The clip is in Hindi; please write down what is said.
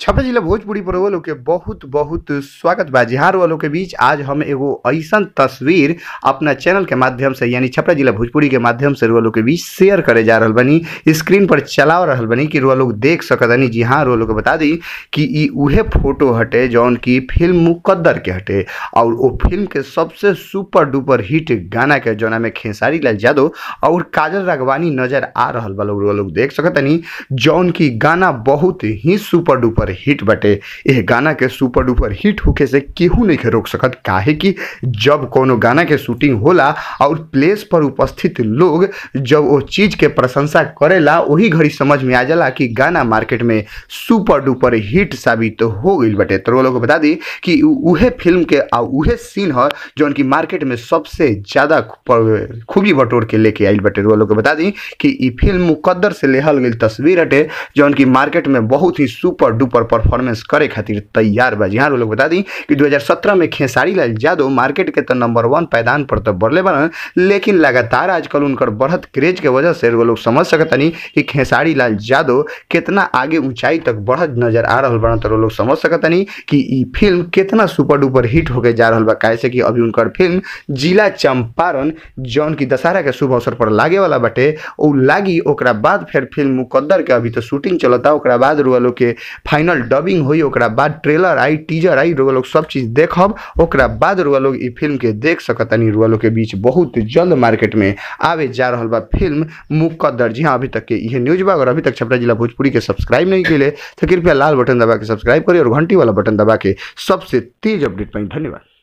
छपरा जिला भोजपुरी पर वालों के बहुत बहुत स्वागत बा बिहार वालों के बीच आज हम एगो ऐसा तस्वीर अपना चैनल के माध्यम से यानी छपरा जिला भोजपुरी के माध्यम से रुआ के बीच शेयर करे जा रहा बनी स्क्रीन पर चला रहा बनी कि रुआ लोग देख सकतनी जी हाँ रुआ लोग बता दी कि उहे फोटो हटे जौन की फिल्म मुकद्दर के हटे और वो फिल्म के सबसे सुपर डुपर हिट गाना के जौना में खेसारी लाल यादव और काजल रागवानी नजर आ रहा बा लोग रुआ लोग देख सकतनी जौन की गाना बहुत ही सुपर डुपर डुपर हिट बटे यह गाना के सुपर डुपर हिट होके से केहू नहीं के रोक सकत काहे कि जब कोनो गाना के शूटिंग होला और प्लेस पर उपस्थित लोग जब वो चीज़ के प्रशंसा करेला वही घड़ी समझ में आ जाला कि गाना मार्केट में सुपर डुपर हिट साबित तो हो गई बटे तो लोग बता दी कि उहे फिल्म के आ उहे सीन है जो की मार्केट में सबसे ज़्यादा खूबी बटोर के लेके आई बटे लोग बता दी कि फिल्म मुकद्दर से लेहल गई तस्वीर हटे जो उनकी मार्केट में बहुत ही सुपर डुपर सुपर परफॉर्मेंस करे खातिर तैयार बा जहाँ लोग बता दी कि 2017 में खेसारी लाल यादव मार्केट के तो नंबर वन पैदान पर तो बढ़ले बन लेकिन लगातार आजकल उनकर बढ़त क्रेज के वजह से लोग समझ नहीं कि खेसारी लाल यादव कितना आगे ऊंचाई तक बढ़त नजर आ रहा बन तो लोग समझ नहीं कि फिल्म कितना सुपर डुपर हिट होकर जा रहा बा कैसे कि अभी उनकर फिल्म जिला चंपारण जौन की दशहरा के शुभ अवसर पर लागे वाला बटे और लागी ओकरा बाद फिर फिल्म मुकद्दर के अभी तो शूटिंग चलता ओकरा बाद रुआ लोग के फाइनल फाइनल डबिंग हुई बाद ट्रेलर आई टीजर आई रुआ लोग सब चीज़ देख और बाद रुआ लोग फिल्म के देख सकतनी रुआ लोग के बीच बहुत जल्द मार्केट में आवे जा रहा बा फिल्म मुकदर जी हाँ अभी तक के ये न्यूज बा अगर अभी तक छपरा जिला भोजपुरी के सब्सक्राइब नहीं के लिए तो कृपया लाल बटन दबा के सब्सक्राइब करिए और घंटी वाला बटन दबा के सबसे तेज अपडेट पाई धन्यवाद